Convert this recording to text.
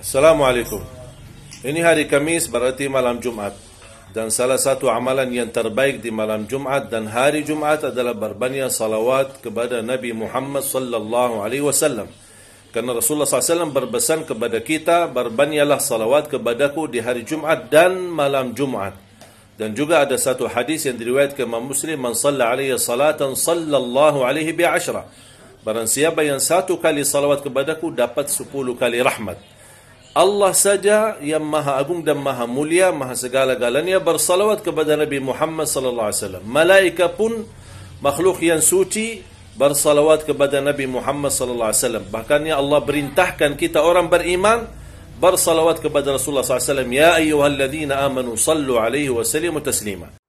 Assalamualaikum Ini hari Kamis berarti malam Jumat Dan salah satu amalan yang terbaik di malam Jumat dan hari Jumat adalah berbanya salawat kepada Nabi Muhammad sallallahu alaihi wasallam. Karena Rasulullah SAW berpesan kepada kita berbanyalah salawat kepadaku di hari Jumat dan malam Jumat. Dan juga ada satu hadis yang diriwayatkan Imam Muslim man salla alaihi salatan sallallahu alaihi bi ashra. Barang siapa yang satu kali salawat kepadaku dapat 10 kali rahmat. الله سجى يمها أقوم دمها موليا مها سقالة قالن يا بر صلوات كبدا نبي محمد صلى الله عليه وسلم ملائكة بن مخلوق ينسوتي بر صلوات كبدا نبي محمد صلى الله عليه وسلم بحكان يا الله برينتح كان كتا أوران بر إيمان بر صلوات كبدا رسول الله صلى الله عليه وسلم يا أيها الذين آمنوا صلوا عليه وسلموا تسليما